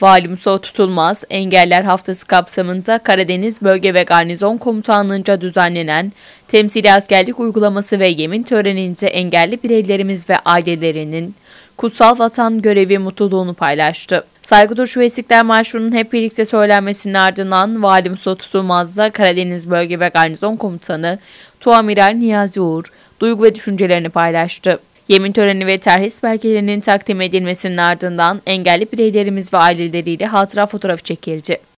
Valimso Tutulmaz, Engeller Haftası kapsamında Karadeniz Bölge ve Garnizon Komutanlığı'nca düzenlenen temsili askerlik uygulaması ve yemin törenince engelli bireylerimiz ve ailelerinin kutsal vatan görevi mutluluğunu paylaştı. Saygı duruşu ve İstiklal Marşı'nın hep birlikte söylenmesinin ardından Valimso Soğ Tutulmaz'da Karadeniz Bölge ve Garnizon Komutanı Tuamiral Niyazi Uğur duygu ve düşüncelerini paylaştı. Yemin töreni ve terhis belgelerinin takdim edilmesinin ardından engelli bireylerimiz ve aileleriyle hatıra fotoğrafı çekildi.